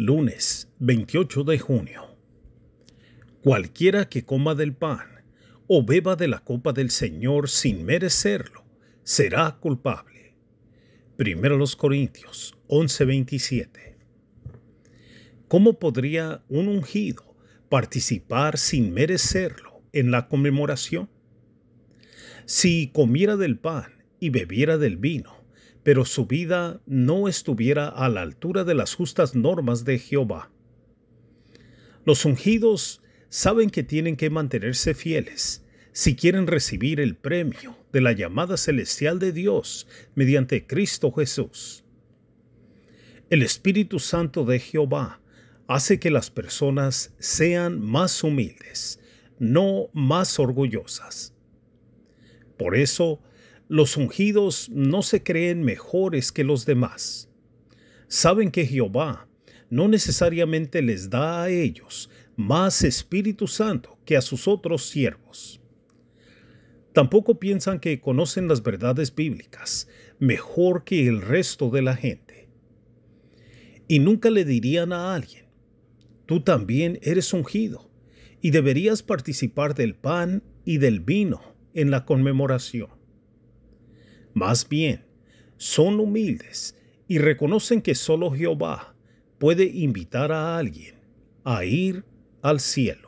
Lunes 28 de junio. Cualquiera que coma del pan o beba de la copa del Señor sin merecerlo, será culpable. Primero los Corintios 11:27. ¿Cómo podría un ungido participar sin merecerlo en la conmemoración? Si comiera del pan y bebiera del vino, pero su vida no estuviera a la altura de las justas normas de Jehová. Los ungidos saben que tienen que mantenerse fieles si quieren recibir el premio de la llamada celestial de Dios mediante Cristo Jesús. El Espíritu Santo de Jehová hace que las personas sean más humildes, no más orgullosas. Por eso, los ungidos no se creen mejores que los demás. Saben que Jehová no necesariamente les da a ellos más Espíritu Santo que a sus otros siervos. Tampoco piensan que conocen las verdades bíblicas mejor que el resto de la gente. Y nunca le dirían a alguien, tú también eres ungido y deberías participar del pan y del vino en la conmemoración. Más bien, son humildes y reconocen que solo Jehová puede invitar a alguien a ir al cielo.